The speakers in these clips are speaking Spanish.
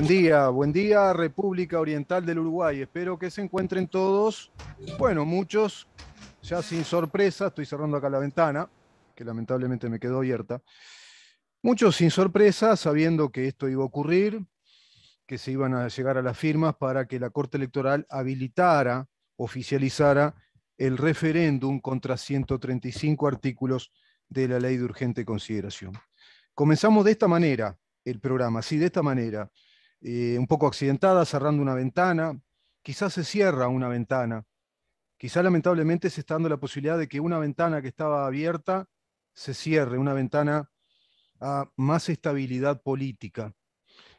Buen día, buen día República Oriental del Uruguay. Espero que se encuentren todos, bueno, muchos, ya sin sorpresa, estoy cerrando acá la ventana, que lamentablemente me quedó abierta. Muchos sin sorpresa, sabiendo que esto iba a ocurrir, que se iban a llegar a las firmas para que la Corte Electoral habilitara, oficializara el referéndum contra 135 artículos de la ley de urgente consideración. Comenzamos de esta manera el programa, sí, de esta manera eh, un poco accidentada, cerrando una ventana, quizás se cierra una ventana, quizás lamentablemente se está dando la posibilidad de que una ventana que estaba abierta se cierre, una ventana a más estabilidad política.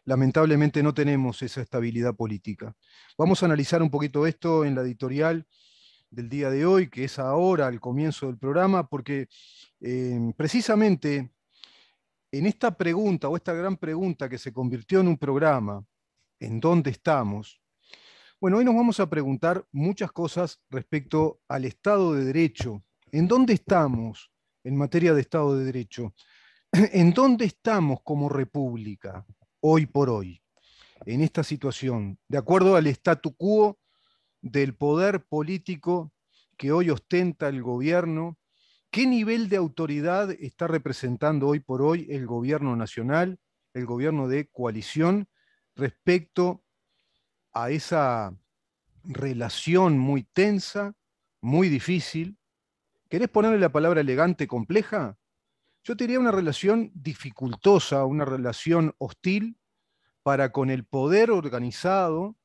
Lamentablemente no tenemos esa estabilidad política. Vamos a analizar un poquito esto en la editorial del día de hoy, que es ahora, al comienzo del programa, porque eh, precisamente en esta pregunta o esta gran pregunta que se convirtió en un programa, ¿en dónde estamos? Bueno, hoy nos vamos a preguntar muchas cosas respecto al Estado de Derecho. ¿En dónde estamos en materia de Estado de Derecho? ¿En dónde estamos como república hoy por hoy? En esta situación, de acuerdo al statu quo del poder político que hoy ostenta el gobierno ¿Qué nivel de autoridad está representando hoy por hoy el gobierno nacional, el gobierno de coalición, respecto a esa relación muy tensa, muy difícil? ¿Querés ponerle la palabra elegante compleja? Yo diría una relación dificultosa, una relación hostil para con el poder organizado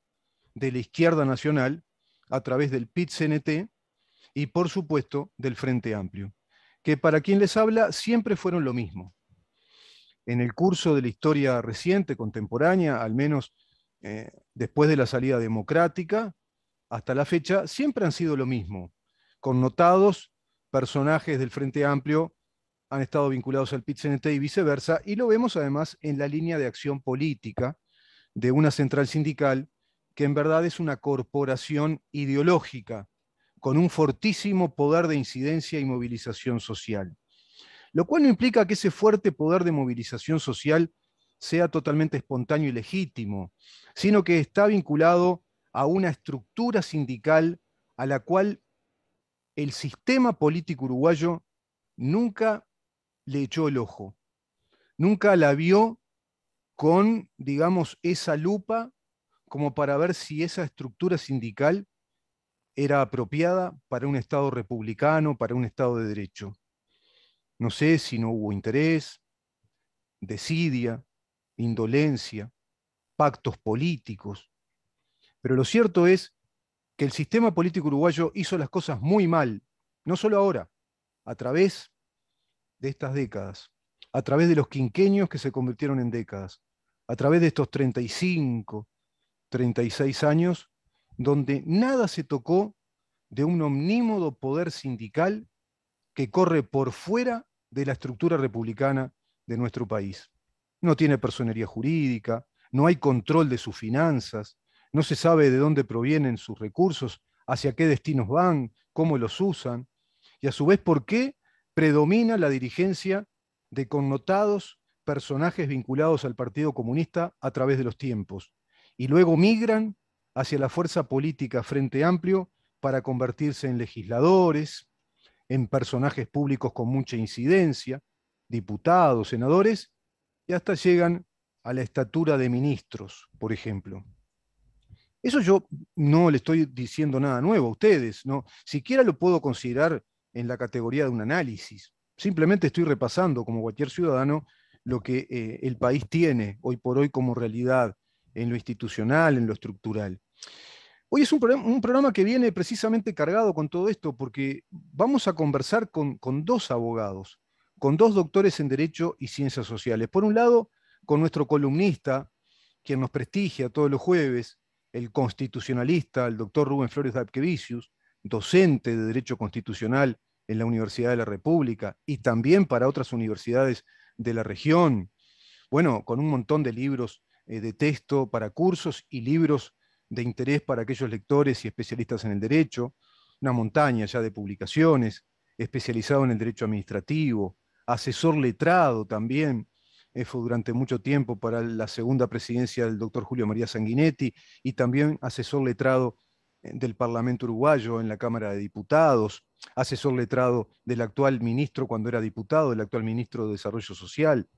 de la izquierda nacional a través del PIT-CNT y, por supuesto, del Frente Amplio que para quien les habla siempre fueron lo mismo. En el curso de la historia reciente, contemporánea, al menos eh, después de la salida democrática, hasta la fecha, siempre han sido lo mismo. Connotados personajes del Frente Amplio han estado vinculados al pit y viceversa, y lo vemos además en la línea de acción política de una central sindical que en verdad es una corporación ideológica con un fortísimo poder de incidencia y movilización social. Lo cual no implica que ese fuerte poder de movilización social sea totalmente espontáneo y legítimo, sino que está vinculado a una estructura sindical a la cual el sistema político uruguayo nunca le echó el ojo, nunca la vio con, digamos, esa lupa como para ver si esa estructura sindical era apropiada para un Estado republicano, para un Estado de derecho. No sé si no hubo interés, desidia, indolencia, pactos políticos, pero lo cierto es que el sistema político uruguayo hizo las cosas muy mal, no solo ahora, a través de estas décadas, a través de los quinqueños que se convirtieron en décadas, a través de estos 35, 36 años donde nada se tocó de un omnímodo poder sindical que corre por fuera de la estructura republicana de nuestro país. No tiene personería jurídica, no hay control de sus finanzas, no se sabe de dónde provienen sus recursos, hacia qué destinos van, cómo los usan, y a su vez por qué predomina la dirigencia de connotados personajes vinculados al Partido Comunista a través de los tiempos, y luego migran hacia la fuerza política Frente Amplio para convertirse en legisladores, en personajes públicos con mucha incidencia, diputados, senadores, y hasta llegan a la estatura de ministros, por ejemplo. Eso yo no le estoy diciendo nada nuevo a ustedes, no siquiera lo puedo considerar en la categoría de un análisis. Simplemente estoy repasando, como cualquier ciudadano, lo que eh, el país tiene hoy por hoy como realidad en lo institucional, en lo estructural. Hoy es un programa, que viene precisamente cargado con todo esto porque vamos a conversar con, dos abogados, con dos doctores en Derecho y Ciencias Sociales. Por un lado, con nuestro columnista, quien nos prestigia todos los jueves, el constitucionalista, el doctor Rubén Flores de docente de Derecho Constitucional en la Universidad de la República y también para otras universidades de la región. Bueno, con un montón de libros eh, de texto para cursos y libros de interés para aquellos lectores y especialistas en el derecho, una montaña ya de publicaciones, especializado en el derecho administrativo, asesor letrado también, fue durante mucho tiempo para la segunda presidencia del doctor Julio María Sanguinetti y también asesor letrado eh, del Parlamento Uruguayo en la Cámara de Diputados, asesor letrado del actual ministro cuando era diputado, el actual ministro de Desarrollo Social,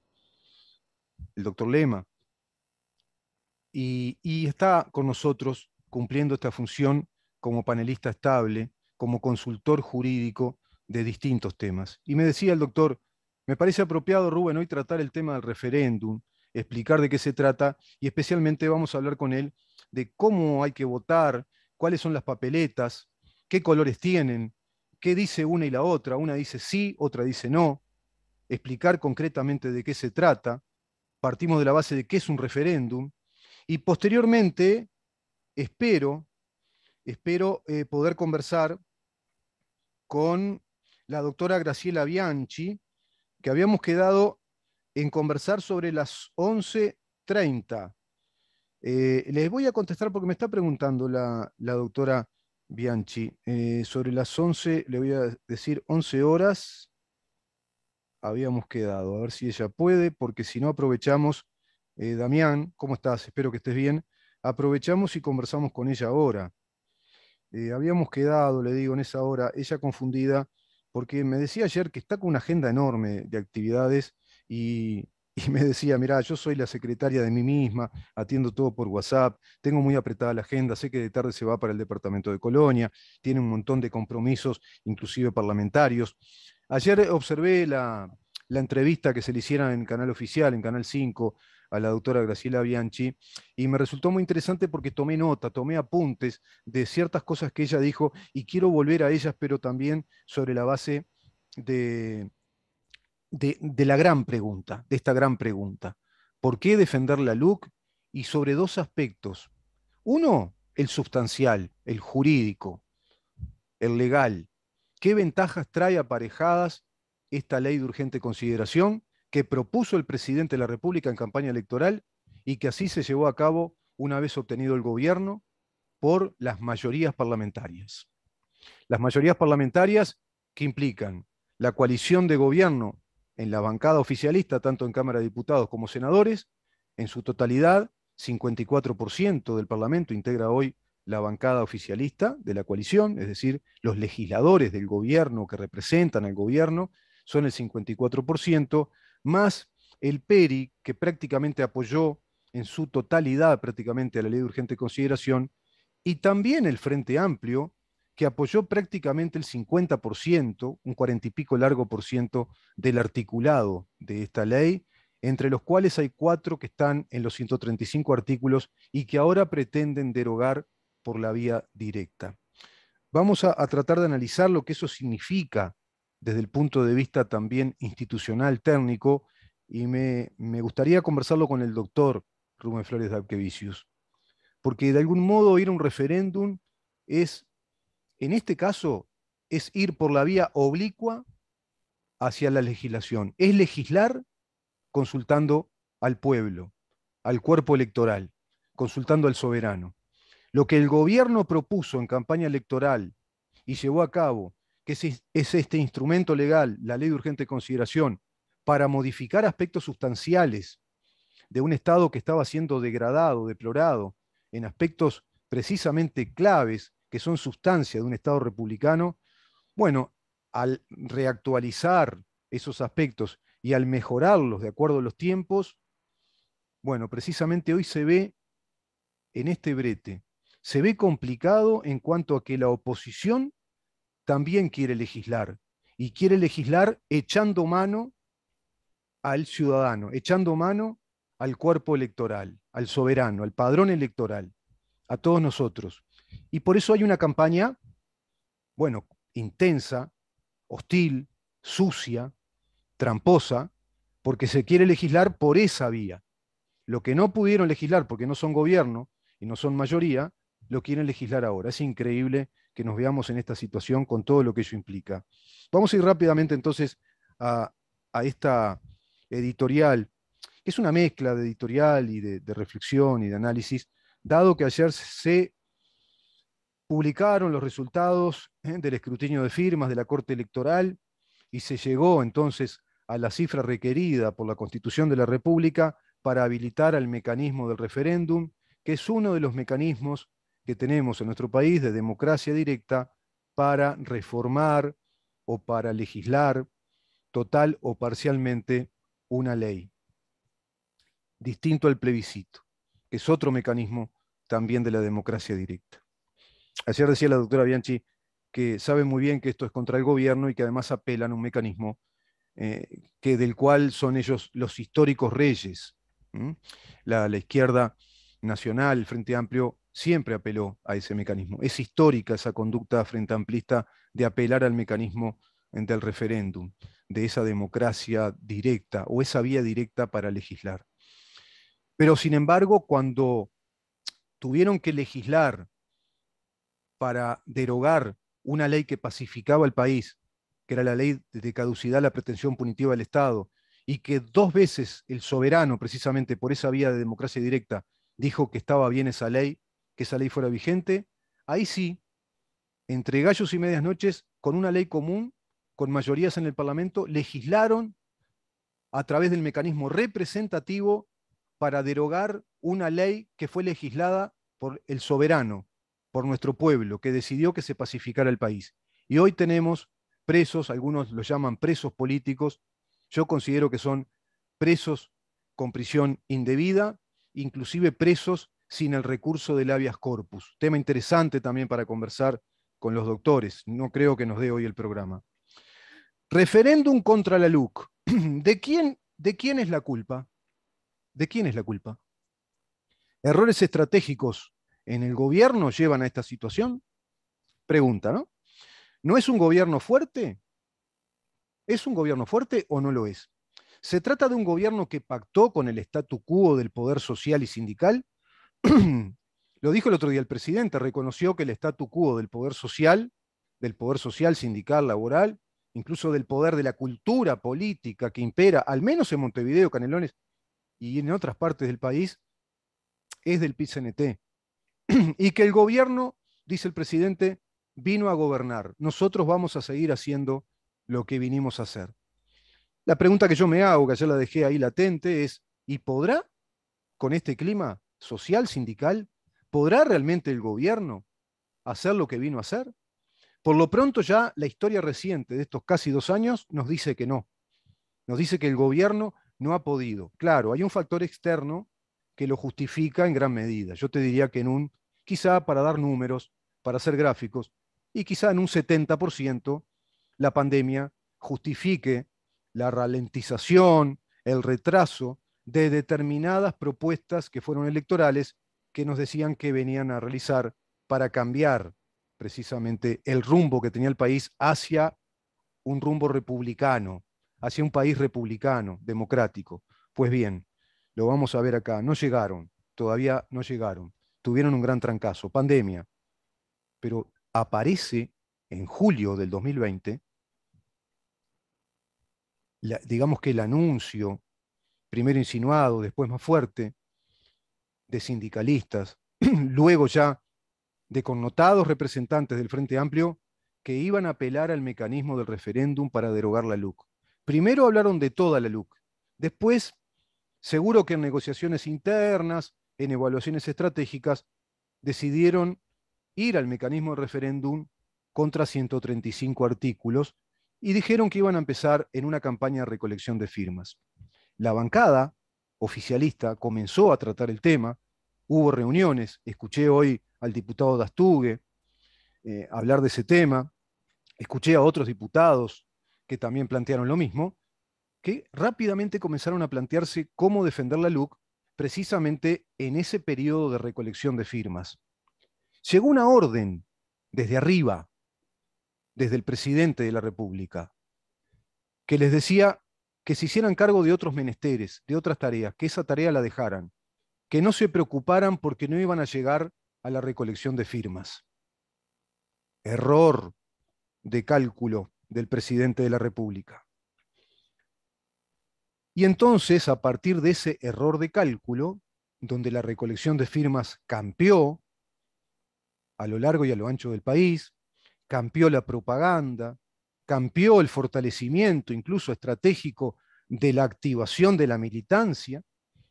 el doctor Lema, y, está con nosotros cumpliendo esta función como panelista estable, como consultor jurídico de distintos temas. Y me decía el doctor, me parece apropiado, Rubén, hoy tratar el tema del referéndum, explicar de qué se trata y especialmente vamos a hablar con él de cómo hay que votar, cuáles son las papeletas, qué colores tienen, qué dice una y la otra. Una dice sí, otra dice no. Explicar concretamente de qué se trata. Partimos de la base de qué es un referéndum, y posteriormente, espero, espero eh, poder conversar con la doctora Graciela Bianchi, que habíamos quedado en conversar sobre las 11.30. Eh, les voy a contestar porque me está preguntando la, doctora Bianchi. Eh, sobre las 11, le voy a decir 11 horas, habíamos quedado. A ver si ella puede, porque si no aprovechamos eh, Damián, ¿cómo estás? Espero que estés bien. Aprovechamos y conversamos con ella ahora. Eh, habíamos quedado, le digo, en esa hora, ella confundida, porque me decía ayer que está con una agenda enorme de actividades y, me decía, mirá, yo soy la secretaria de mí misma, atiendo todo por WhatsApp, tengo muy apretada la agenda, sé que de tarde se va para el departamento de Colonia, tiene un montón de compromisos, inclusive parlamentarios. Ayer observé la, la entrevista que se le hiciera en Canal Oficial, en Canal 5, a la doctora Graciela Bianchi, y me resultó muy interesante porque tomé nota, tomé apuntes de ciertas cosas que ella dijo y quiero volver a ellas, pero también sobre la base de, de, de la gran pregunta, de esta gran pregunta. ¿Por qué defender la LUC? Y sobre dos aspectos. Uno, el sustancial, el jurídico, el legal. ¿Qué ventajas trae aparejadas esta ley de urgente consideración que propuso el presidente de la República en campaña electoral y que así se llevó a cabo una vez obtenido el gobierno por las mayorías parlamentarias. Las mayorías parlamentarias que implican la coalición de gobierno en la bancada oficialista, tanto en Cámara de Diputados como senadores, en su totalidad, 54% del Parlamento integra hoy la bancada oficialista de la coalición, es decir, los legisladores del gobierno que representan al gobierno son el 54%, más el PERI, que prácticamente apoyó en su totalidad prácticamente a la ley de urgente consideración, y también el Frente Amplio, que apoyó prácticamente el 50%, un cuarenta y pico largo por ciento del articulado de esta ley, entre los cuales hay cuatro que están en los 135 artículos y que ahora pretenden derogar por la vía directa. Vamos a, a tratar de analizar lo que eso significa desde el punto de vista también institucional, técnico, y me, gustaría conversarlo con el doctor Rubén Flores Dabkevicius, porque de algún modo ir a un referéndum es, en este caso, es ir por la vía oblicua hacia la legislación, es legislar consultando al pueblo, al cuerpo electoral, consultando al soberano. Lo que el gobierno propuso en campaña electoral y llevó a cabo que es, este instrumento legal, la ley de urgente consideración, para modificar aspectos sustanciales de un Estado que estaba siendo degradado, deplorado, en aspectos precisamente claves que son sustancia de un Estado republicano, bueno, al reactualizar esos aspectos y al mejorarlos de acuerdo a los tiempos, bueno, precisamente hoy se ve en este brete, se ve complicado en cuanto a que la oposición también quiere legislar y quiere legislar echando mano al ciudadano, echando mano al cuerpo electoral, al soberano, al padrón electoral, a todos nosotros. Y por eso hay una campaña, bueno, intensa, hostil, sucia, tramposa, porque se quiere legislar por esa vía. Lo que no pudieron legislar porque no son gobierno y no son mayoría, lo quieren legislar ahora. Es increíble que nos veamos en esta situación con todo lo que ello implica. Vamos a ir rápidamente entonces a, esta editorial, que es una mezcla de editorial y de, reflexión y de análisis, dado que ayer se publicaron los resultados ¿eh? del escrutinio de firmas de la Corte Electoral y se llegó entonces a la cifra requerida por la Constitución de la República para habilitar al mecanismo del referéndum, que es uno de los mecanismos que tenemos en nuestro país de democracia directa para reformar o para legislar total o parcialmente una ley, distinto al plebiscito, que es otro mecanismo también de la democracia directa. Ayer decía la doctora Bianchi que sabe muy bien que esto es contra el gobierno y que además apelan a un mecanismo eh, que del cual son ellos los históricos reyes. la, izquierda Nacional, el Frente Amplio, siempre apeló a ese mecanismo. Es histórica esa conducta frente amplista de apelar al mecanismo el referéndum, de esa democracia directa o esa vía directa para legislar. Pero sin embargo, cuando tuvieron que legislar para derogar una ley que pacificaba el país, que era la ley de caducidad la pretensión punitiva del Estado, y que dos veces el soberano, precisamente por esa vía de democracia directa, dijo que estaba bien esa ley, que esa ley fuera vigente, ahí sí, entre gallos y medias noches, con una ley común, con mayorías en el Parlamento, legislaron a través del mecanismo representativo para derogar una ley que fue legislada por el soberano, por nuestro pueblo, que decidió que se pacificara el país. Y hoy tenemos presos, algunos los llaman presos políticos, yo considero que son presos con prisión indebida, inclusive presos sin el recurso del habeas corpus. Tema interesante también para conversar con los doctores. No creo que nos dé hoy el programa. Referéndum contra la LUC. ¿De quién, ¿De quién es la culpa? ¿De quién es la culpa? ¿Errores estratégicos en el gobierno llevan a esta situación? Pregunta, ¿no? ¿No es un gobierno fuerte? ¿Es un gobierno fuerte o no lo es? ¿Se trata de un gobierno que pactó con el statu quo del poder social y sindical? Lo dijo el otro día el presidente, reconoció que el statu quo del poder social, del poder social, sindical, laboral, incluso del poder de la cultura política que impera, al menos en Montevideo, Canelones y en otras partes del país, es del PCNT. y que el gobierno, dice el presidente, vino a gobernar. Nosotros vamos a seguir haciendo lo que vinimos a hacer. La pregunta que yo me hago, que ayer la dejé ahí latente, es, ¿y podrá con este clima social, sindical, podrá realmente el gobierno hacer lo que vino a hacer? Por lo pronto ya la historia reciente de estos casi dos años nos dice que no. Nos dice que el gobierno no ha podido. Claro, hay un factor externo que lo justifica en gran medida. Yo te diría que en un, quizá para dar números, para hacer gráficos, y quizá en un 70% la pandemia justifique la ralentización, el retraso de determinadas propuestas que fueron electorales que nos decían que venían a realizar para cambiar precisamente el rumbo que tenía el país hacia un rumbo republicano, hacia un país republicano, democrático. Pues bien, lo vamos a ver acá, no llegaron, todavía no llegaron, tuvieron un gran trancazo, pandemia, pero aparece en julio del 2020 digamos que el anuncio, primero insinuado, después más fuerte, de sindicalistas, luego ya de connotados representantes del Frente Amplio que iban a apelar al mecanismo del referéndum para derogar la LUC. Primero hablaron de toda la LUC, después, seguro que en negociaciones internas, en evaluaciones estratégicas, decidieron ir al mecanismo del referéndum contra 135 artículos y dijeron que iban a empezar en una campaña de recolección de firmas. La bancada oficialista comenzó a tratar el tema, hubo reuniones, escuché hoy al diputado Dastugue eh, hablar de ese tema, escuché a otros diputados que también plantearon lo mismo, que rápidamente comenzaron a plantearse cómo defender la LUC precisamente en ese periodo de recolección de firmas. Llegó una orden desde arriba desde el presidente de la República, que les decía que se hicieran cargo de otros menesteres, de otras tareas, que esa tarea la dejaran, que no se preocuparan porque no iban a llegar a la recolección de firmas. Error de cálculo del presidente de la República. Y entonces, a partir de ese error de cálculo, donde la recolección de firmas campeó a lo largo y a lo ancho del país, cambió la propaganda, cambió el fortalecimiento incluso estratégico de la activación de la militancia,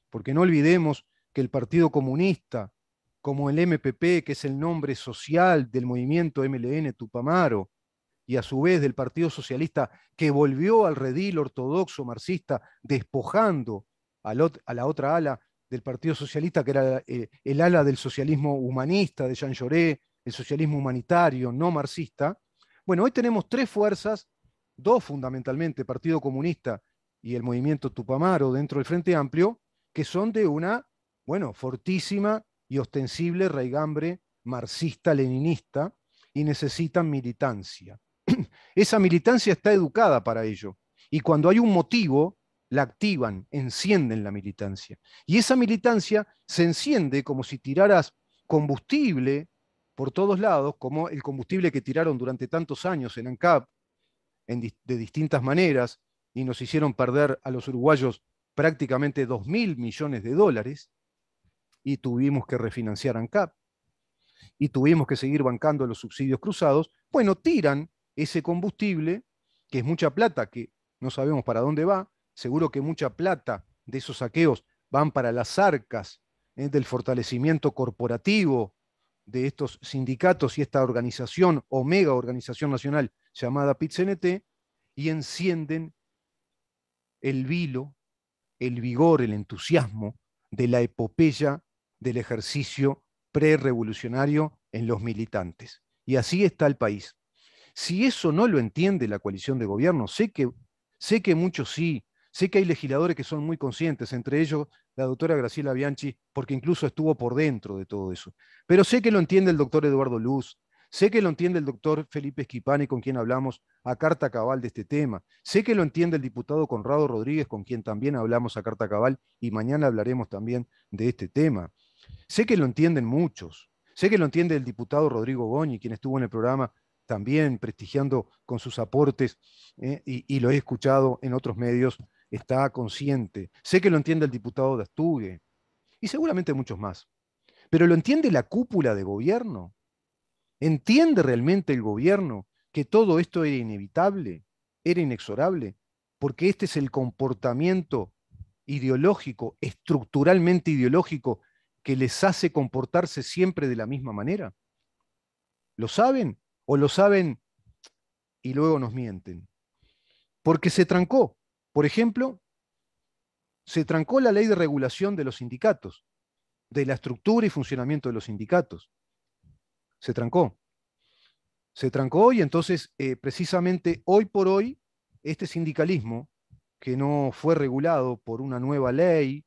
porque no olvidemos que el Partido Comunista, como el MPP, que es el nombre social del movimiento MLN Tupamaro, y a su vez del Partido Socialista, que volvió al redil ortodoxo marxista, despojando a, la otra ala del Partido Socialista, que era eh, el ala del socialismo humanista de Jean Lloré, el socialismo humanitario no marxista. Bueno, hoy tenemos tres fuerzas, dos fundamentalmente, Partido Comunista y el movimiento Tupamaro dentro del Frente Amplio, que son de una, bueno, fortísima y ostensible raigambre marxista-leninista y necesitan militancia. Esa militancia está educada para ello y cuando hay un motivo, la activan, encienden la militancia. Y esa militancia se enciende como si tiraras combustible por todos lados, como el combustible que tiraron durante tantos años en ANCAP, de distintas maneras, y nos hicieron perder a los uruguayos prácticamente 2 mil millones de dólares, y tuvimos que refinanciar ANCAP, y tuvimos que seguir bancando los subsidios cruzados, bueno, tiran ese combustible, que es mucha plata, que no sabemos para dónde va, seguro que mucha plata de esos saqueos van para las arcas eh, del fortalecimiento corporativo de estos sindicatos y esta organización, Omega Organización Nacional llamada PIT-CNT y encienden el vilo, el vigor, el entusiasmo de la epopeya del ejercicio prerevolucionario en los militantes. Y así está el país. Si eso no lo entiende la coalición de gobierno, sé que, sé que muchos sí, Sé que hay legisladores que son muy conscientes, entre ellos la doctora Graciela Bianchi, porque incluso estuvo por dentro de todo eso. Pero sé que lo entiende el doctor Eduardo Luz, sé que lo entiende el doctor Felipe Esquipani, con quien hablamos a carta cabal de este tema, sé que lo entiende el diputado Conrado Rodríguez, con quien también hablamos a carta cabal, y mañana hablaremos también de este tema. Sé que lo entienden muchos, sé que lo entiende el diputado Rodrigo Goñi, quien estuvo en el programa también prestigiando con sus aportes, eh, y, y lo he escuchado en otros medios está consciente. Sé que lo entiende el diputado de Astugue y seguramente muchos más. Pero ¿lo entiende la cúpula de gobierno? ¿Entiende realmente el gobierno que todo esto era inevitable, era inexorable? Porque este es el comportamiento ideológico, estructuralmente ideológico, que les hace comportarse siempre de la misma manera. ¿Lo saben? ¿O lo saben y luego nos mienten? Porque se trancó, por ejemplo, se trancó la ley de regulación de los sindicatos, de la estructura y funcionamiento de los sindicatos. Se trancó. Se trancó y entonces, eh, precisamente hoy por hoy, este sindicalismo, que no fue regulado por una nueva ley,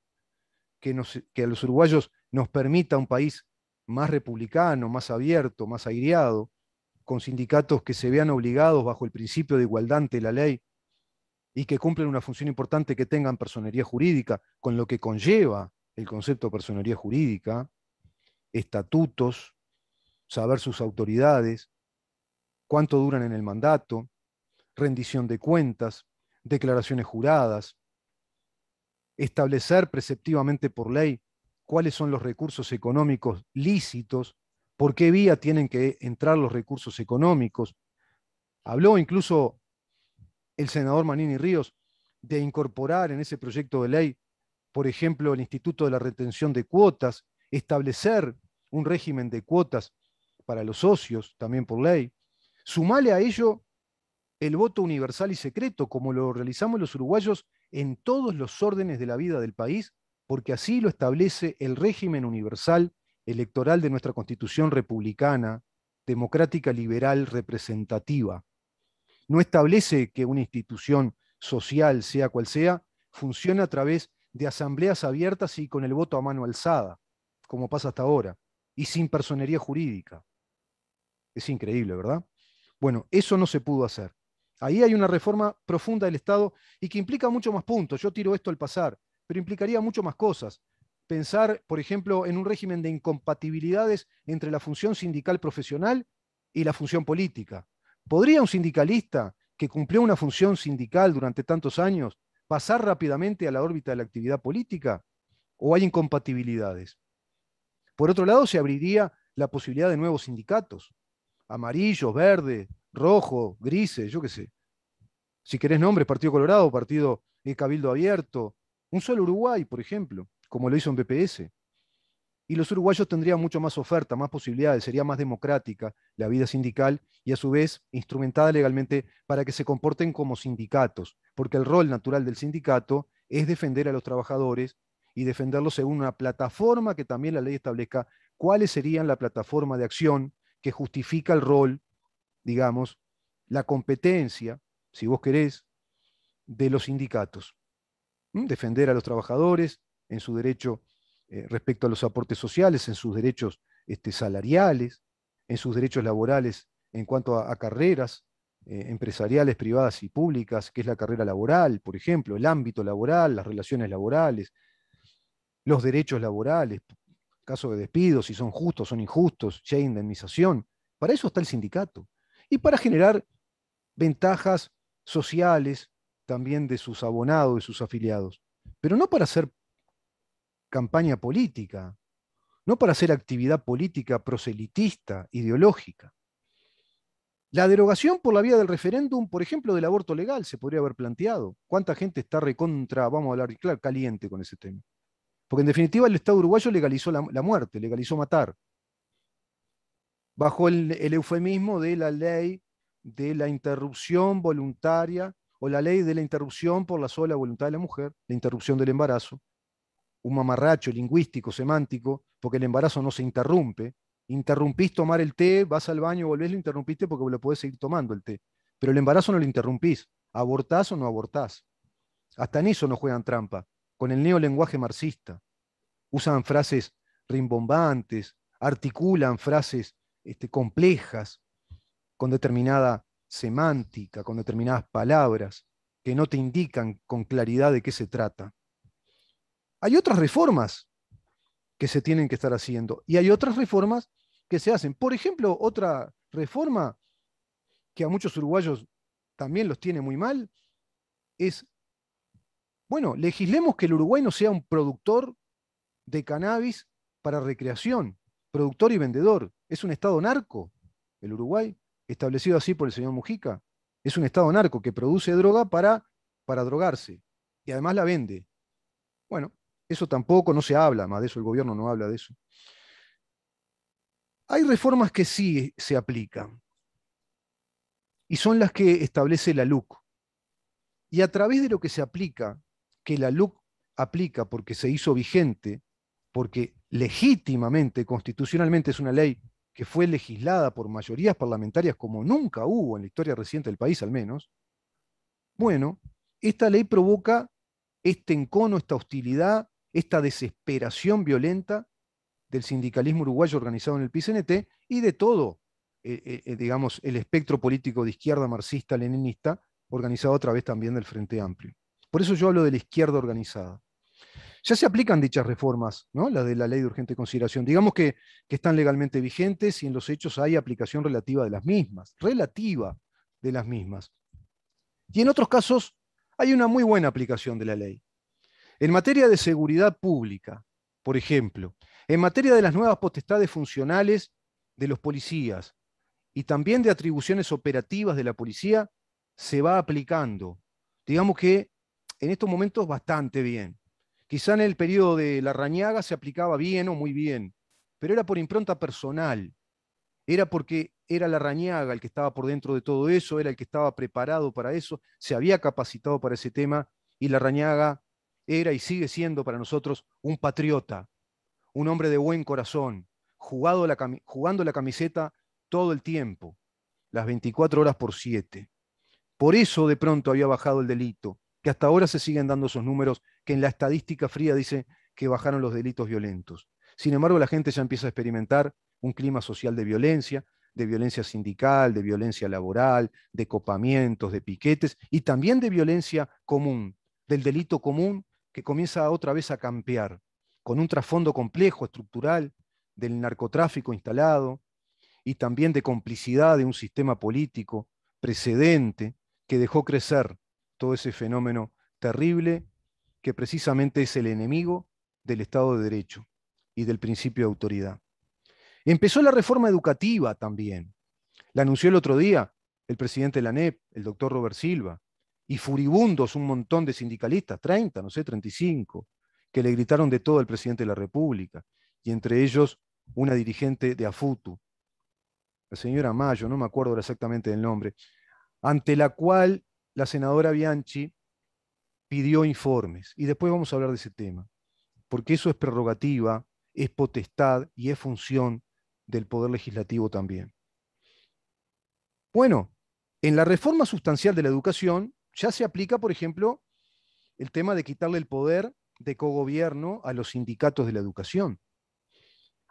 que, que a los uruguayos nos permita un país más republicano, más abierto, más aireado, con sindicatos que se vean obligados bajo el principio de igualdad ante la ley y que cumplen una función importante que tengan personería jurídica, con lo que conlleva el concepto de personería jurídica, estatutos, saber sus autoridades, cuánto duran en el mandato, rendición de cuentas, declaraciones juradas, establecer preceptivamente por ley cuáles son los recursos económicos lícitos, por qué vía tienen que entrar los recursos económicos. Habló incluso el senador Manini Ríos de incorporar en ese proyecto de ley, por ejemplo, el Instituto de la Retención de Cuotas, establecer un régimen de cuotas para los socios, también por ley. Sumale a ello el voto universal y secreto, como lo realizamos los uruguayos en todos los órdenes de la vida del país, porque así lo establece el régimen universal electoral de nuestra constitución republicana, democrática, liberal, representativa no establece que una institución social, sea cual sea, funcione a través de asambleas abiertas y con el voto a mano alzada, como pasa hasta ahora, y sin personería jurídica. Es increíble, ¿verdad? Bueno, eso no se pudo hacer. Ahí hay una reforma profunda del Estado y que implica mucho más puntos. Yo tiro esto al pasar, pero implicaría mucho más cosas. Pensar, por ejemplo, en un régimen de incompatibilidades entre la función sindical profesional y la función política. ¿Podría un sindicalista que cumplió una función sindical durante tantos años pasar rápidamente a la órbita de la actividad política? ¿O hay incompatibilidades? Por otro lado, se abriría la posibilidad de nuevos sindicatos, amarillos, verde, rojo, grises, yo qué sé. Si querés nombres, Partido Colorado, Partido Cabildo Abierto, un solo Uruguay, por ejemplo, como lo hizo en BPS y los uruguayos tendrían mucho más oferta, más posibilidades, sería más democrática la vida sindical y a su vez instrumentada legalmente para que se comporten como sindicatos, porque el rol natural del sindicato es defender a los trabajadores y defenderlos según una plataforma que también la ley establezca cuáles serían la plataforma de acción que justifica el rol, digamos, la competencia, si vos querés, de los sindicatos. ¿Mm? Defender a los trabajadores en su derecho eh, respecto a los aportes sociales, en sus derechos este, salariales, en sus derechos laborales en cuanto a, carreras eh, empresariales, privadas y públicas, que es la carrera laboral, por ejemplo, el ámbito laboral, las relaciones laborales, los derechos laborales, caso de despidos, si son justos, son injustos, si hay indemnización. Para eso está el sindicato. Y para generar ventajas sociales también de sus abonados, de sus afiliados. Pero no para ser campaña política, no para hacer actividad política proselitista, ideológica. La derogación por la vía del referéndum, por ejemplo, del aborto legal, se podría haber planteado. ¿Cuánta gente está recontra, vamos a hablar caliente con ese tema? Porque en definitiva el Estado uruguayo legalizó la, muerte, legalizó matar, bajo el eufemismo de la ley de la interrupción voluntaria o la ley de la interrupción por la sola voluntad de la mujer, la interrupción del embarazo, un mamarracho lingüístico, semántico, porque el embarazo no se interrumpe. Interrumpís tomar el té, vas al baño, volvés, lo interrumpiste porque lo podés seguir tomando el té. Pero el embarazo no lo interrumpís. Abortás o no abortás. Hasta en eso no juegan trampa, con el neolenguaje marxista. Usan frases rimbombantes, articulan frases este, complejas, con determinada semántica, con determinadas palabras, que no te indican con claridad de qué se trata. Hay otras reformas que se tienen que estar haciendo y hay otras reformas que se hacen. Por ejemplo, otra reforma que a muchos uruguayos también los tiene muy mal es, bueno, legislemos que el Uruguay no sea un productor de cannabis para recreación, productor y vendedor. Es un estado narco, el Uruguay, establecido así por el señor Mujica. Es un estado narco que produce droga para, para drogarse y además la vende. Bueno, eso tampoco, no se habla más de eso, el gobierno no habla de eso. Hay reformas que sí se aplican y son las que establece la LUC. Y a través de lo que se aplica, que la LUC aplica porque se hizo vigente, porque legítimamente, constitucionalmente es una ley que fue legislada por mayorías parlamentarias como nunca hubo en la historia reciente del país al menos, bueno, esta ley provoca este encono, esta hostilidad, esta desesperación violenta del sindicalismo uruguayo organizado en el PCNT y de todo, eh, eh, eh, digamos, el espectro político de izquierda marxista, leninista, organizado a través también del Frente Amplio. Por eso yo hablo de la izquierda organizada. Ya se aplican dichas reformas, ¿no? Las de la ley de urgente consideración. Digamos que están legalmente vigentes y en los hechos hay aplicación relativa de las mismas, relativa de las mismas. Y en otros casos hay una muy buena aplicación de la ley. En materia de seguridad pública, por ejemplo, en materia de las nuevas potestades funcionales de los policías y también de atribuciones operativas de la policía, se va aplicando. Digamos que en estos momentos bastante bien. Quizá en el periodo de la rañaga se aplicaba bien o muy bien, pero era por impronta personal. Era porque era la rañaga el que estaba por dentro de todo eso, era el que estaba preparado para eso, se había capacitado para ese tema y la rañaga era y sigue siendo para nosotros un patriota, un hombre de buen corazón, jugando la camiseta todo el tiempo, las 24 horas por 7. Por eso de pronto había bajado el delito, que hasta ahora se siguen dando esos números que en la estadística fría dice que bajaron los delitos violentos. Sin embargo, la gente ya empieza a experimentar un clima social de violencia, de violencia sindical, de violencia laboral, de copamientos, de piquetes y también de violencia común, del delito común que comienza otra vez a campear, con un trasfondo complejo, estructural, del narcotráfico instalado y también de complicidad de un sistema político precedente que dejó crecer todo ese fenómeno terrible que precisamente es el enemigo del Estado de Derecho y del principio de autoridad. Empezó la reforma educativa también. La anunció el otro día el presidente de la NEP, el doctor Robert Silva, y furibundos un montón de sindicalistas, 30, no sé, 35, que le gritaron de todo al presidente de la República, y entre ellos una dirigente de AFUTU, la señora Mayo, no me acuerdo exactamente del nombre, ante la cual la senadora Bianchi pidió informes, y después vamos a hablar de ese tema, porque eso es prerrogativa, es potestad y es función del Poder Legislativo también. Bueno, en la reforma sustancial de la educación ya se aplica, por ejemplo, el tema de quitarle el poder de cogobierno a los sindicatos de la educación.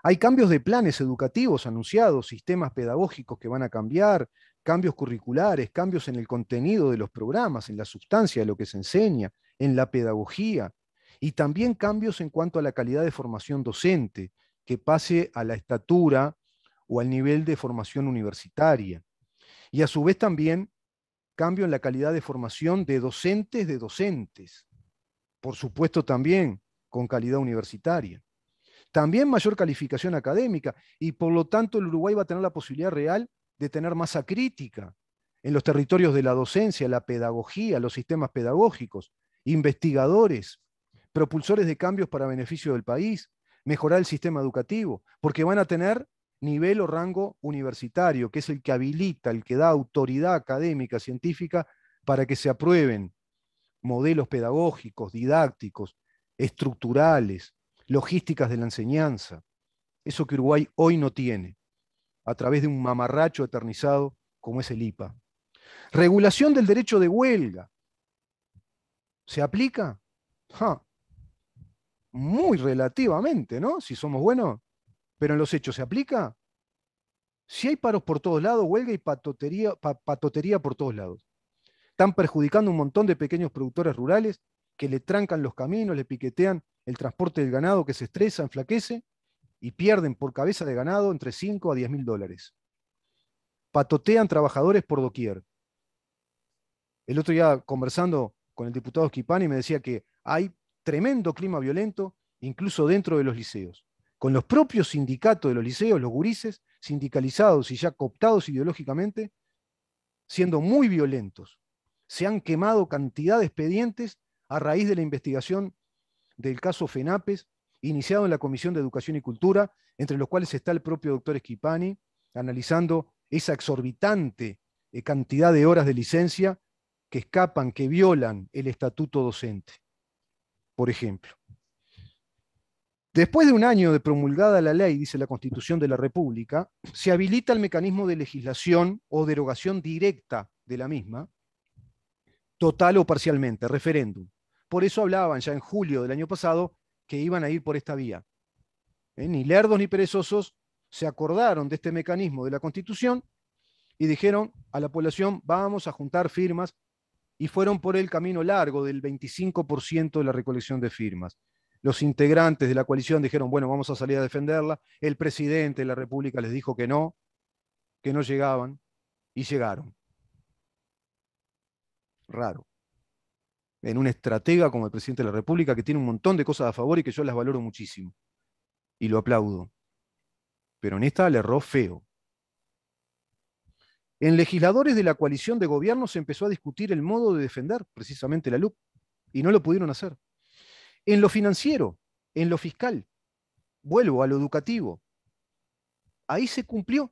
Hay cambios de planes educativos anunciados, sistemas pedagógicos que van a cambiar, cambios curriculares, cambios en el contenido de los programas, en la sustancia de lo que se enseña, en la pedagogía, y también cambios en cuanto a la calidad de formación docente, que pase a la estatura o al nivel de formación universitaria. Y a su vez también cambio en la calidad de formación de docentes de docentes, por supuesto también con calidad universitaria. También mayor calificación académica y por lo tanto el Uruguay va a tener la posibilidad real de tener masa crítica en los territorios de la docencia, la pedagogía, los sistemas pedagógicos, investigadores, propulsores de cambios para beneficio del país, mejorar el sistema educativo, porque van a tener nivel o rango universitario, que es el que habilita, el que da autoridad académica, científica, para que se aprueben modelos pedagógicos, didácticos, estructurales, logísticas de la enseñanza. Eso que Uruguay hoy no tiene, a través de un mamarracho eternizado como es el IPA. Regulación del derecho de huelga. ¿Se aplica? Muy relativamente, ¿no? Si somos buenos pero en los hechos se aplica. Si hay paros por todos lados, huelga y patotería, por todos lados. Están perjudicando un montón de pequeños productores rurales que le trancan los caminos, le piquetean el transporte del ganado que se estresa, enflaquece y pierden por cabeza de ganado entre 5 a 10 mil dólares. Patotean trabajadores por doquier. El otro día conversando con el diputado Esquipani me decía que hay tremendo clima violento incluso dentro de los liceos con los propios sindicatos de los liceos, los gurises, sindicalizados y ya cooptados ideológicamente, siendo muy violentos. Se han quemado cantidad de expedientes a raíz de la investigación del caso FENAPES, iniciado en la Comisión de Educación y Cultura, entre los cuales está el propio doctor Esquipani, analizando esa exorbitante eh, cantidad de horas de licencia que escapan, que violan el estatuto docente, por ejemplo. Después de un año de promulgada la ley, dice la Constitución de la República, se habilita el mecanismo de legislación o derogación directa de la misma, total o parcialmente, referéndum. Por eso hablaban ya en julio del año pasado que iban a ir por esta vía. Eh, ni lerdos ni perezosos se acordaron de este mecanismo de la Constitución y dijeron a la población, vamos a juntar firmas, y fueron por el camino largo del 25% de la recolección de firmas los integrantes de la coalición dijeron, bueno, vamos a salir a defenderla, el presidente de la República les dijo que no, que no llegaban, y llegaron. Raro. En un estratega como el presidente de la República que tiene un montón de cosas a favor y que yo las valoro muchísimo. Y lo aplaudo. Pero en esta le erró feo. En legisladores de la coalición de gobierno se empezó a discutir el modo de defender precisamente la LUP, y no lo pudieron hacer en lo financiero, en lo fiscal. Vuelvo a lo educativo. Ahí se cumplió.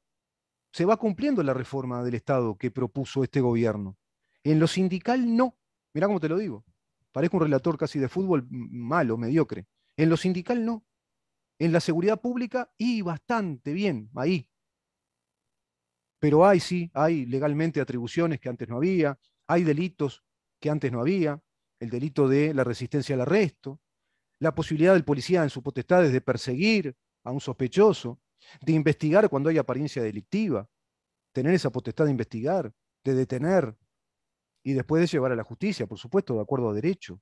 Se va cumpliendo la reforma del Estado que propuso este gobierno. En lo sindical no. Mirá cómo te lo digo. Parezco un relator casi de fútbol malo, mediocre. En lo sindical no. En la seguridad pública y bastante bien, ahí. Pero hay, sí, hay legalmente atribuciones que antes no había, hay delitos que antes no había, el delito de la resistencia al arresto, la posibilidad del policía en potestad es de perseguir a un sospechoso, de investigar cuando hay apariencia delictiva, tener esa potestad de investigar, de detener y después de llevar a la justicia, por supuesto, de acuerdo a derecho.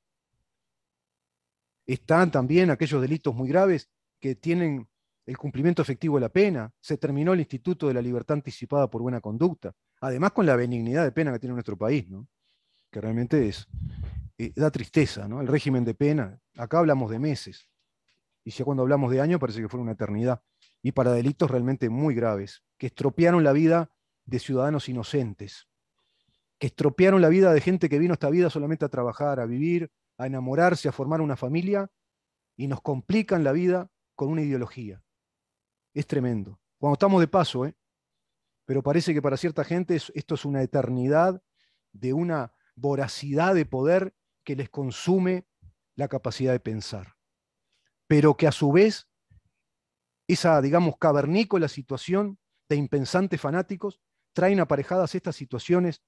Están también aquellos delitos muy graves que tienen el cumplimiento efectivo de la pena, se terminó el instituto de la libertad anticipada por buena conducta, además con la benignidad de pena que tiene nuestro país, ¿no? que realmente es eh, da tristeza, ¿no? El régimen de pena, acá hablamos de meses, y ya cuando hablamos de años parece que fue una eternidad, y para delitos realmente muy graves, que estropearon la vida de ciudadanos inocentes, que estropearon la vida de gente que vino a esta vida solamente a trabajar, a vivir, a enamorarse, a formar una familia, y nos complican la vida con una ideología. Es tremendo. Cuando estamos de paso, ¿eh? pero parece que para cierta gente esto es una eternidad de una voracidad de poder que les consume la capacidad de pensar, pero que a su vez esa, digamos, cavernícola situación de impensantes fanáticos traen aparejadas estas situaciones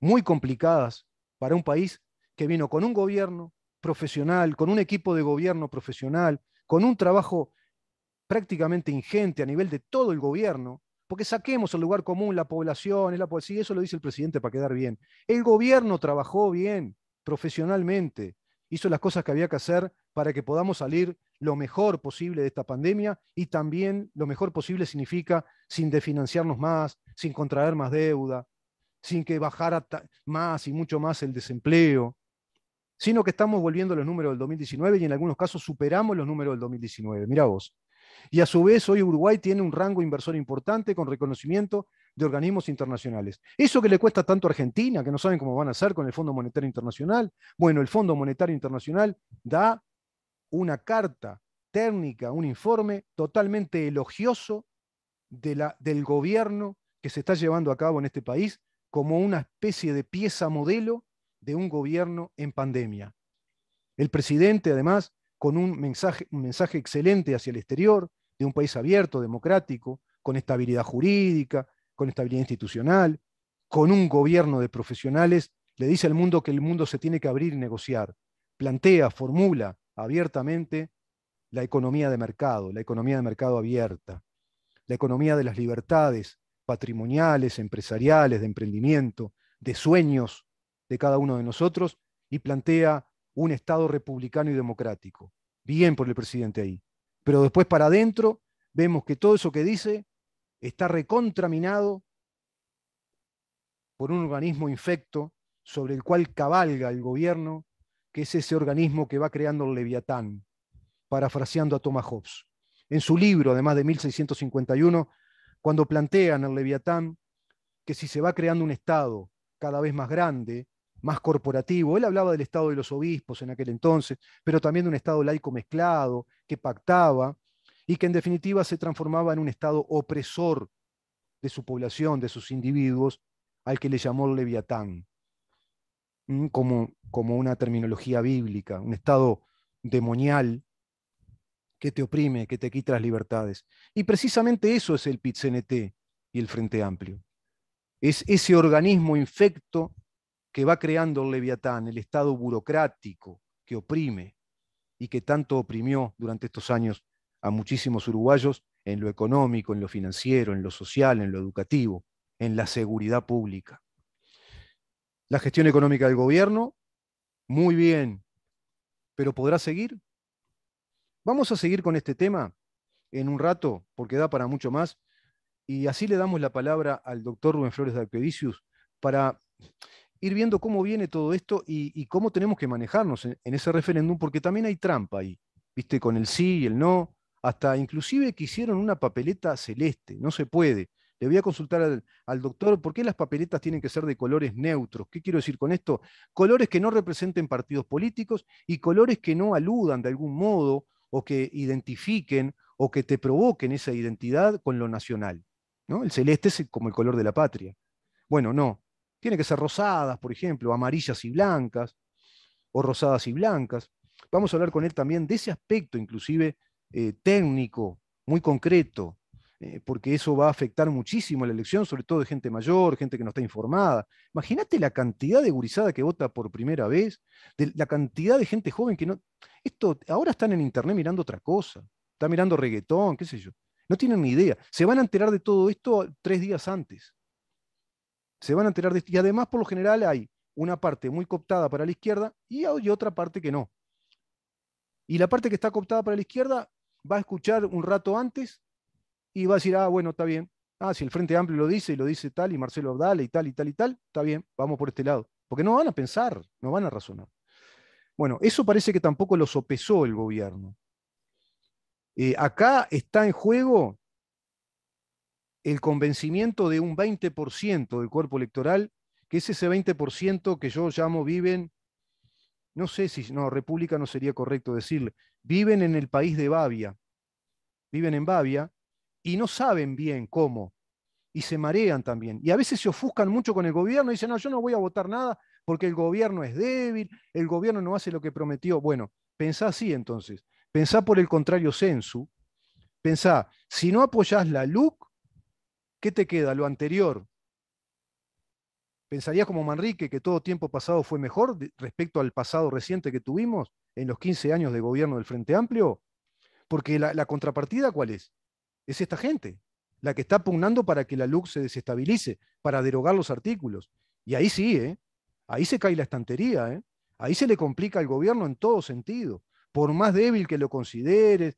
muy complicadas para un país que vino con un gobierno profesional, con un equipo de gobierno profesional, con un trabajo prácticamente ingente a nivel de todo el gobierno, porque saquemos el lugar común, la población, es la poesía, eso lo dice el presidente para quedar bien. El gobierno trabajó bien, profesionalmente, hizo las cosas que había que hacer para que podamos salir lo mejor posible de esta pandemia y también lo mejor posible significa sin desfinanciarnos más, sin contraer más deuda, sin que bajara más y mucho más el desempleo, sino que estamos volviendo a los números del 2019 y en algunos casos superamos los números del 2019. Mira vos. Y a su vez, hoy Uruguay tiene un rango inversor importante con reconocimiento de organismos internacionales. Eso que le cuesta tanto a Argentina, que no saben cómo van a hacer con el Fondo Monetario Internacional. Bueno, el Fondo Monetario Internacional da una carta técnica, un informe totalmente elogioso de la, del gobierno que se está llevando a cabo en este país como una especie de pieza modelo de un gobierno en pandemia. El presidente, además, con un mensaje, un mensaje excelente hacia el exterior, de un país abierto, democrático, con estabilidad jurídica, con estabilidad institucional, con un gobierno de profesionales, le dice al mundo que el mundo se tiene que abrir y negociar. Plantea, formula abiertamente la economía de mercado, la economía de mercado abierta, la economía de las libertades patrimoniales, empresariales, de emprendimiento, de sueños de cada uno de nosotros y plantea un Estado republicano y democrático. Bien por el presidente ahí. Pero después para adentro vemos que todo eso que dice está recontraminado por un organismo infecto sobre el cual cabalga el gobierno, que es ese organismo que va creando el leviatán, parafraseando a Thomas Hobbes. En su libro, además de 1651, cuando plantean al leviatán que si se va creando un Estado cada vez más grande, más corporativo. Él hablaba del estado de los obispos en aquel entonces, pero también de un estado laico mezclado que pactaba y que en definitiva se transformaba en un Estado opresor de su población, de sus individuos, al que le llamó Leviatán, como, como una terminología bíblica, un Estado demonial que te oprime, que te quita las libertades. Y precisamente eso es el pit y el Frente Amplio. Es ese organismo infecto que va creando el Leviatán, el Estado burocrático que oprime y que tanto oprimió durante estos años a muchísimos uruguayos en lo económico, en lo financiero, en lo social, en lo educativo, en la seguridad pública. La gestión económica del gobierno, muy bien, pero ¿podrá seguir? Vamos a seguir con este tema en un rato, porque da para mucho más, y así le damos la palabra al doctor Rubén Flores de Alpedicius para ir viendo cómo viene todo esto y, cómo tenemos que manejarnos en, en ese referéndum, porque también hay trampa ahí, viste, con el sí y el no, hasta inclusive que hicieron una papeleta celeste, no se puede. Le voy a consultar al, doctor por qué las papeletas tienen que ser de colores neutros. ¿Qué quiero decir con esto? Colores que no representen partidos políticos y colores que no aludan de algún modo o que identifiquen o que te provoquen esa identidad con lo nacional. ¿no? El celeste es como el color de la patria. Bueno, no. Tiene que ser rosadas, por ejemplo, amarillas y blancas, o rosadas y blancas. Vamos a hablar con él también de ese aspecto, inclusive, eh, técnico, muy concreto, eh, porque eso va a afectar muchísimo la elección, sobre todo de gente mayor, gente que no está informada. Imagínate la cantidad de gurizada que vota por primera vez, la cantidad de gente joven que no... Esto, ahora están en internet mirando otra cosa, está mirando reggaetón, qué sé yo. No tienen ni idea. Se van a enterar de todo esto tres días antes. Se van a enterar de esto. Y además, por lo general, hay una parte muy cooptada para la izquierda y hay otra parte que no. Y la parte que está cooptada para la izquierda va a escuchar un rato antes y va a decir, ah, bueno, está bien. Ah, si el Frente Amplio lo dice y lo dice tal y Marcelo Abdala y tal y tal y tal, está bien, vamos por este lado. Porque no van a pensar, no van a razonar. Bueno, eso parece que tampoco lo sopesó el gobierno. Eh, acá está en juego el convencimiento de un 20% del cuerpo electoral, que es ese 20% que yo llamo viven no sé si, no, república no sería correcto decirle, viven en el país de Babia, viven en Babia y no saben bien cómo, y se marean también. Y a veces se ofuscan mucho con el gobierno y dicen, no, yo no voy a votar nada porque el gobierno es débil, el gobierno no hace lo que prometió. Bueno, pensá así entonces, pensá por el contrario censo, pensá, si no apoyás la LUC, ¿qué te queda? Lo anterior, ¿Pensarías como Manrique que todo tiempo pasado fue mejor respecto al pasado reciente que tuvimos en los 15 años de gobierno del Frente Amplio? Porque la, contrapartida, ¿cuál es? Es esta gente, la que está pugnando para que la luz se desestabilice, para derogar los artículos. Y ahí sí, ¿eh? ahí se cae la estantería, ¿eh? ahí se le complica al gobierno en todo sentido. Por más débil que lo consideres,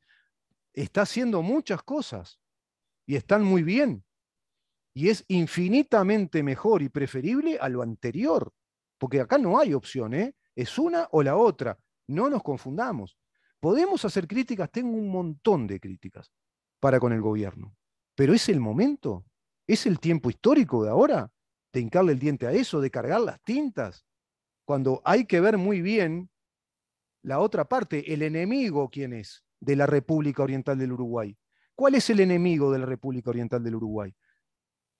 está haciendo muchas cosas y están muy bien, y es infinitamente mejor y preferible a lo anterior, porque acá no hay opción, ¿eh? es una o la otra, no nos confundamos. Podemos hacer críticas, tengo un montón de críticas para con el gobierno, pero es el momento, es el tiempo histórico de ahora, de hincarle el diente a eso, de cargar las tintas, cuando hay que ver muy bien la otra parte, el enemigo, ¿quién es? De la República Oriental del Uruguay. ¿Cuál es el enemigo de la República Oriental del Uruguay?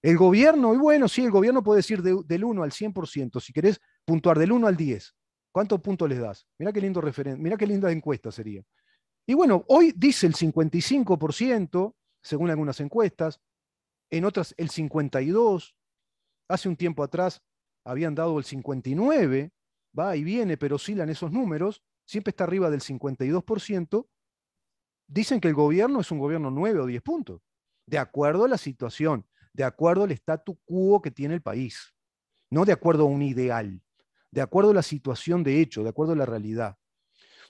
El gobierno, y bueno, sí, el gobierno puede decir del 1 al 100%, si querés puntuar del 1 al 10, ¿cuántos puntos les das? mira qué lindo referente, mirá qué linda encuesta sería. Y bueno, hoy dice el 55%, según algunas encuestas, en otras el 52%, hace un tiempo atrás habían dado el 59%, va y viene, pero oscilan esos números, siempre está arriba del 52%, dicen que el gobierno es un gobierno 9 o 10 puntos, de acuerdo a la situación de acuerdo al statu quo que tiene el país, no de acuerdo a un ideal, de acuerdo a la situación de hecho, de acuerdo a la realidad.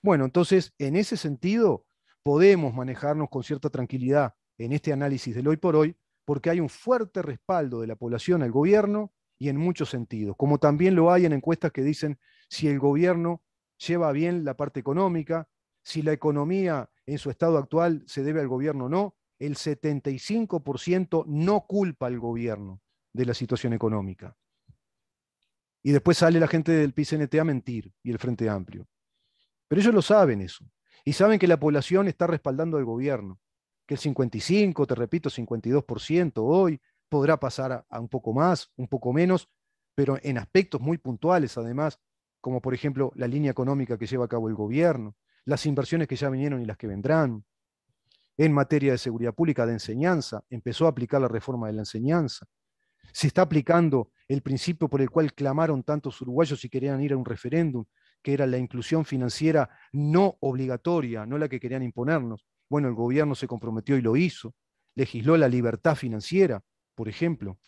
Bueno, entonces, en ese sentido, podemos manejarnos con cierta tranquilidad en este análisis del hoy por hoy, porque hay un fuerte respaldo de la población al gobierno y en muchos sentidos, como también lo hay en encuestas que dicen si el gobierno lleva bien la parte económica, si la economía en su estado actual se debe al gobierno o no, el 75% no culpa al gobierno de la situación económica. Y después sale la gente del PCNT a mentir y el Frente Amplio. Pero ellos lo saben eso. Y saben que la población está respaldando al gobierno. Que el 55, te repito, 52% hoy podrá pasar a, a un poco más, un poco menos, pero en aspectos muy puntuales además, como por ejemplo la línea económica que lleva a cabo el gobierno, las inversiones que ya vinieron y las que vendrán, en materia de seguridad pública, de enseñanza, empezó a aplicar la reforma de la enseñanza. Se está aplicando el principio por el cual clamaron tantos uruguayos y querían ir a un referéndum, que era la inclusión financiera no obligatoria, no la que querían imponernos. Bueno, el gobierno se comprometió y lo hizo. Legisló la libertad financiera, por ejemplo.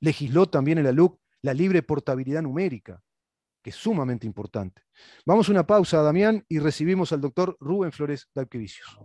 Legisló también en la LUC la libre portabilidad numérica, que es sumamente importante. Vamos a una pausa, Damián, y recibimos al doctor Rubén Flores Dalquevicius.